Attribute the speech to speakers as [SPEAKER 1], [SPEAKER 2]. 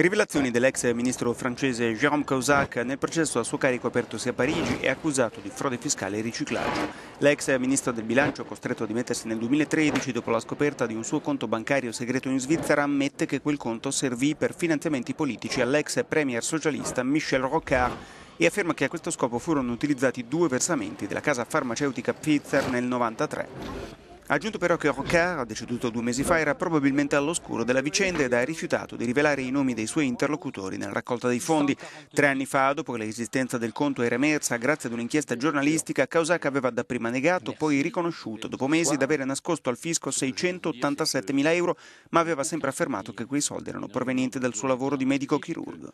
[SPEAKER 1] Rivelazioni eh. dell'ex ministro francese Jérôme Causac nel processo a suo carico apertosi a Parigi e accusato di frode fiscale e riciclaggio. L'ex ministro del bilancio, costretto a dimettersi nel 2013 dopo la scoperta di un suo conto bancario segreto in Svizzera, ammette che quel conto servì per finanziamenti politici all'ex premier socialista Michel Rocard e afferma che a questo scopo furono utilizzati due versamenti della casa farmaceutica Pfizer nel 1993. Ha aggiunto però che Rocard, deceduto due mesi fa, era probabilmente all'oscuro della vicenda ed ha rifiutato di rivelare i nomi dei suoi interlocutori nella raccolta dei fondi. Tre anni fa, dopo che l'esistenza del conto era emersa grazie ad un'inchiesta giornalistica, Causac aveva dapprima negato, poi riconosciuto dopo mesi di avere nascosto al fisco 687 mila euro, ma aveva sempre affermato che quei soldi erano provenienti dal suo lavoro di medico chirurgo.